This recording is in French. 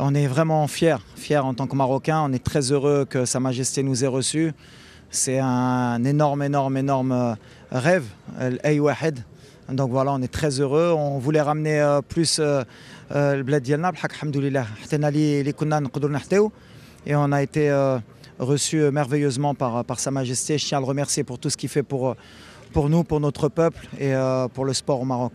On est vraiment fiers, fiers en tant que Marocains. On est très heureux que Sa Majesté nous ait reçus. C'est un énorme, énorme, énorme euh, rêve, l'Aïwahed. Donc voilà, on est très heureux. On voulait ramener euh, plus euh, le bled ديالنا alhamdoulilah. et on a été reçu merveilleusement par, par Sa Majesté. Je tiens à le remercier pour tout ce qu'il fait pour, pour nous, pour notre peuple et pour le sport au Maroc.